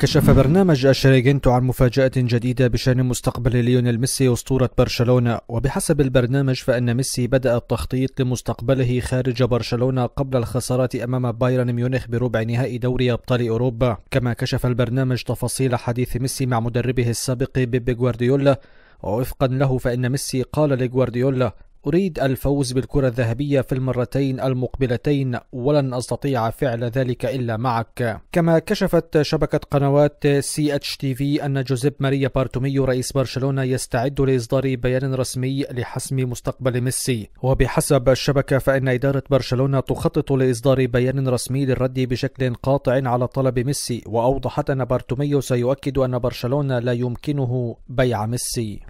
كشف برنامج الشريجنتو عن مفاجأة جديدة بشأن مستقبل ليونيل ميسي أسطورة برشلونة وبحسب البرنامج فإن ميسي بدأ التخطيط لمستقبله خارج برشلونة قبل الخسارة أمام بايرن ميونخ بربع نهائي دوري أبطال أوروبا كما كشف البرنامج تفاصيل حديث ميسي مع مدربه السابق بيب غوارديولا ووفقا له فإن ميسي قال لغوارديولا أريد الفوز بالكرة الذهبية في المرتين المقبلتين ولن أستطيع فعل ذلك إلا معك كما كشفت شبكة قنوات سي اتش تي في أن جوزيب ماريا بارتوميو رئيس برشلونة يستعد لإصدار بيان رسمي لحسم مستقبل ميسي وبحسب الشبكة فإن إدارة برشلونة تخطط لإصدار بيان رسمي للرد بشكل قاطع على طلب ميسي وأوضحت أن بارتوميو سيؤكد أن برشلونة لا يمكنه بيع ميسي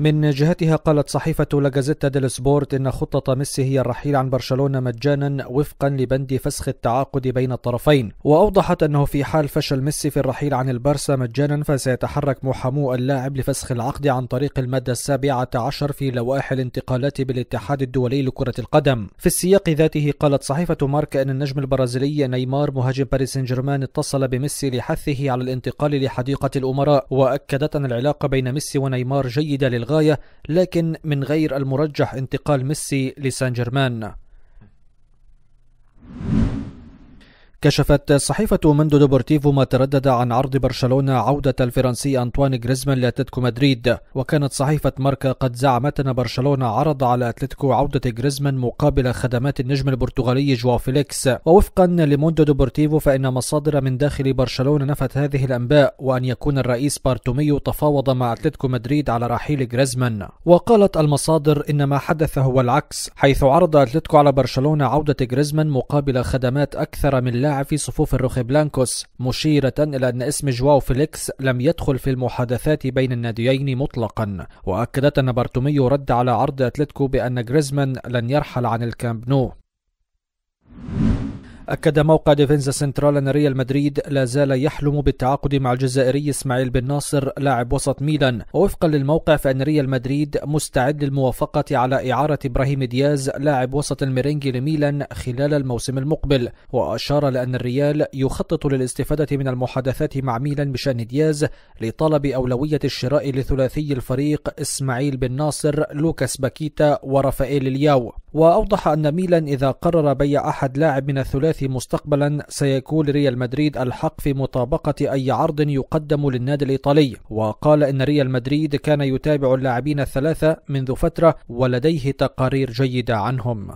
من جهتها قالت صحيفة لاجازيتا ديل سبورت إن خطة ميسي هي الرحيل عن برشلونة مجانا وفقا لبند فسخ التعاقد بين الطرفين وأوضحت أنه في حال فشل ميسي في الرحيل عن البارسا مجانا فسيتحرك محامو اللاعب لفسخ العقد عن طريق المادة السابعة عشر في لوائح الانتقالات بالاتحاد الدولي لكرة القدم في السياق ذاته قالت صحيفة مارك أن النجم البرازيلي نيمار مهاجم باريس سان جيرمان اتصل بميسي لحثه على الانتقال لحديقة الأمراء وأكدت أن العلاقة بين ميسي ونيمار جيدة للغاية للغاية لكن من غير المرجح انتقال ميسي لسان جيرمان كشفت صحيفة مندو دوبورتيفو ما تردد عن عرض برشلونة عودة الفرنسي أنطوان جريزمان لأتلتيكو مدريد وكانت صحيفة ماركا قد زعمت أن برشلونة عرض على أتلتيكو عودة جريزمان مقابل خدمات النجم البرتغالي جواو فيليكس ووفقا لموندو دوبورتيفو فإن مصادر من داخل برشلونة نفت هذه الأنباء وأن يكون الرئيس بارتوميو تفاوض مع أتلتيكو مدريد على رحيل جريزمان وقالت المصادر إن ما حدث هو العكس حيث عرض أتلتيكو على برشلونة عودة جريزمان مقابل خدمات أكثر من لاعب في صفوف الروخي بلانكوس مشيرة إلى أن اسم جواو فيليكس لم يدخل في المحادثات بين الناديين مطلقا وأكدت أن بارتوميو رد على عرض أتلتيكو بأن جريزمان لن يرحل عن الكامب نو أكد موقع ديفينزا سنترال أن ريال مدريد لا زال يحلم بالتعاقد مع الجزائري إسماعيل بن ناصر لاعب وسط ميلان ووفقا للموقع فإن ريال مدريد مستعد للموافقة على إعارة إبراهيم دياز لاعب وسط الميرينجي لميلان خلال الموسم المقبل وأشار لأن الريال يخطط للاستفادة من المحادثات مع ميلان بشأن دياز لطلب أولوية الشراء لثلاثي الفريق إسماعيل بن ناصر لوكاس باكيتا ورافائيل الياو وأوضح أن ميلان إذا قرر بيع أحد لاعب من الثلاثي الثلاثي مستقبلا سيكون ريال مدريد الحق في مطابقة أي عرض يقدم للنادي الإيطالي وقال إن ريال مدريد كان يتابع اللاعبين الثلاثة منذ فترة ولديه تقارير جيدة عنهم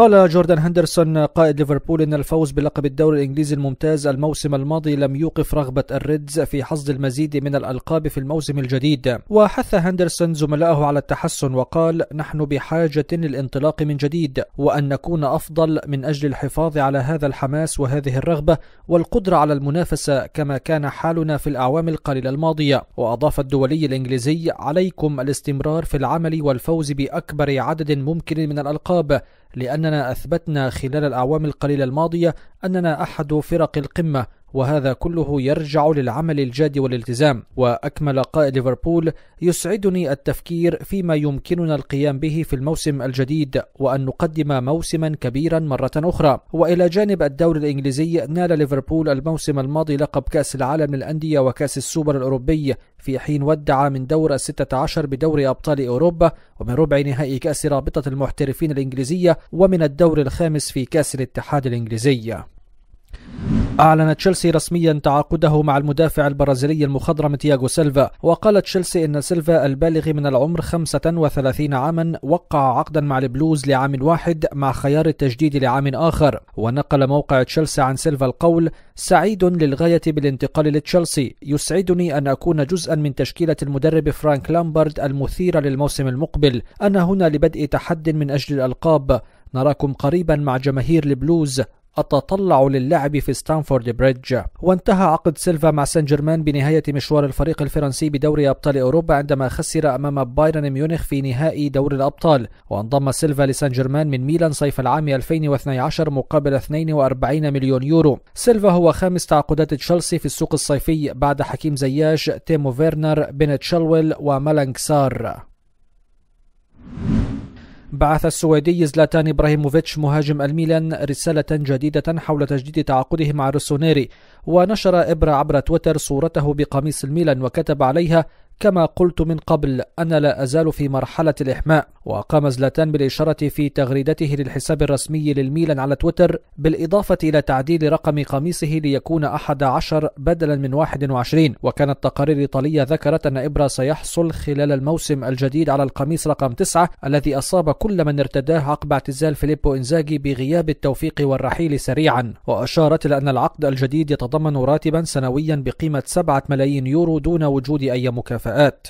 قال جوردان هندرسون قائد ليفربول ان الفوز بلقب الدوري الانجليزي الممتاز الموسم الماضي لم يوقف رغبه الريدز في حصد المزيد من الالقاب في الموسم الجديد وحث هندرسون زملائه على التحسن وقال نحن بحاجه للانطلاق من جديد وان نكون افضل من اجل الحفاظ على هذا الحماس وهذه الرغبه والقدره على المنافسه كما كان حالنا في الاعوام القليله الماضيه واضاف الدولي الانجليزي عليكم الاستمرار في العمل والفوز باكبر عدد ممكن من الالقاب لان أننا أثبتنا خلال الأعوام القليلة الماضية أننا أحد فرق القمة وهذا كله يرجع للعمل الجاد والالتزام وأكمل قائد ليفربول يسعدني التفكير فيما يمكننا القيام به في الموسم الجديد وأن نقدم موسما كبيرا مرة أخرى وإلى جانب الدوري الإنجليزي نال ليفربول الموسم الماضي لقب كأس العالم للأندية وكأس السوبر الأوروبي في حين ودع من دور الستة عشر بدوري أبطال أوروبا ومن ربع نهائي كأس رابطة المحترفين الإنجليزية ومن الدور الخامس في كأس الاتحاد الإنجليزي أعلن تشيلسي رسميا تعاقده مع المدافع البرازيلي المخضرم تياغو سيلفا وقال تشيلسي إن سيلفا البالغ من العمر 35 عاما وقع عقدا مع البلوز لعام واحد مع خيار التجديد لعام آخر ونقل موقع تشيلسي عن سيلفا القول سعيد للغاية بالانتقال لتشيلسي يسعدني أن أكون جزءا من تشكيلة المدرب فرانك لامبارد المثيرة للموسم المقبل أنا هنا لبدء تحد من أجل الألقاب نراكم قريبا مع جماهير البلوز التطلع للعب في ستانفورد بريدج وانتهى عقد سيلفا مع سان جيرمان بنهاية مشوار الفريق الفرنسي بدوري أبطال أوروبا عندما خسر أمام بايرن ميونخ في نهائي دوري الأبطال وانضم سيلفا لسان جيرمان من ميلان صيف العام 2012 مقابل 42 مليون يورو سيلفا هو خامس تعاقدات تشيلسي في السوق الصيفي بعد حكيم زياش تيمو فيرنر بنت شلويل ومالانكسار بعث السويدي زلاتان ابراهيموفيتش مهاجم الميلان رسالة جديدة حول تجديد تعاقده مع روسونيري ونشر ابرا عبر تويتر صورته بقميص الميلان وكتب عليها كما قلت من قبل انا لا ازال في مرحلة الاحماء وقام زلاتان بالإشارة في تغريدته للحساب الرسمي للميلان على تويتر بالإضافة إلى تعديل رقم قميصه ليكون أحد عشر بدلا من 21 وكانت تقارير إيطالية ذكرت أن إبرا سيحصل خلال الموسم الجديد على القميص رقم تسعة الذي أصاب كل من ارتداه عقب اعتزال فيليبو إنزاجي بغياب التوفيق والرحيل سريعا وأشارت إلى أن العقد الجديد يتضمن راتبا سنويا بقيمة 7 ملايين يورو دون وجود أي مكافآت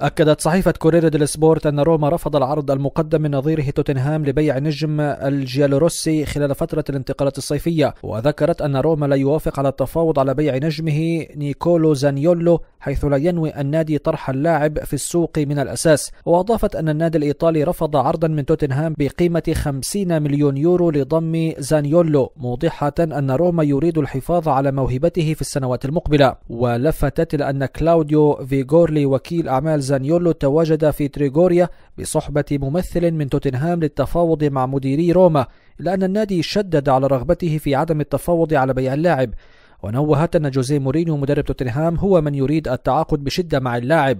أكدت صحيفة كوريرا ديل سبورت أن روما رفض العرض المقدم من نظيره توتنهام لبيع نجم الجيالوروسي خلال فترة الانتقالات الصيفية وذكرت أن روما لا يوافق على التفاوض على بيع نجمه نيكولو زانيولو حيث لا ينوي النادي طرح اللاعب في السوق من الأساس وأضافت أن النادي الإيطالي رفض عرضا من توتنهام بقيمة 50 مليون يورو لضم زانيولو موضحة أن روما يريد الحفاظ على موهبته في السنوات المقبلة ولفتت لأن كلاوديو فيغورلي وكيل أعمال زانيولو تواجد في تريغوريا بصحبة ممثل من توتنهام للتفاوض مع مديري روما إلا أن النادي شدد على رغبته في عدم التفاوض على بيع اللاعب ونوهت أن جوزيه مورينيو مدرب توتنهام هو من يريد التعاقد بشدة مع اللاعب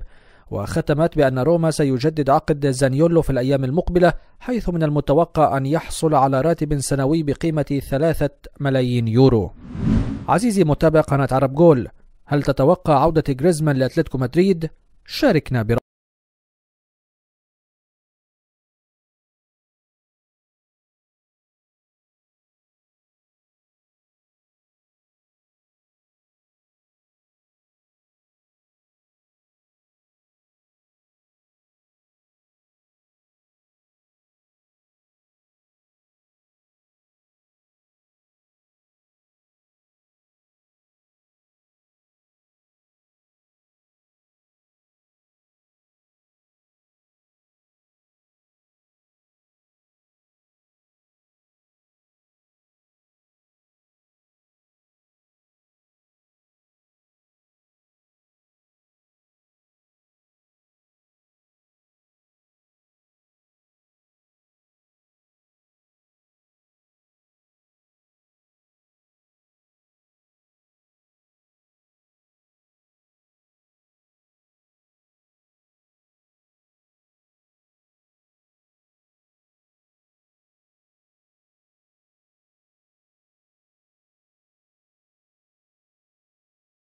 وختمت بأن روما سيجدد عقد زانيولو في الأيام المقبلة حيث من المتوقع أن يحصل على راتب سنوي بقيمة ثلاثة ملايين يورو عزيزي متابع قناة عرب جول هل تتوقع عودة جريزمان لأتلتيكو مدريد؟ شاركنا برأيك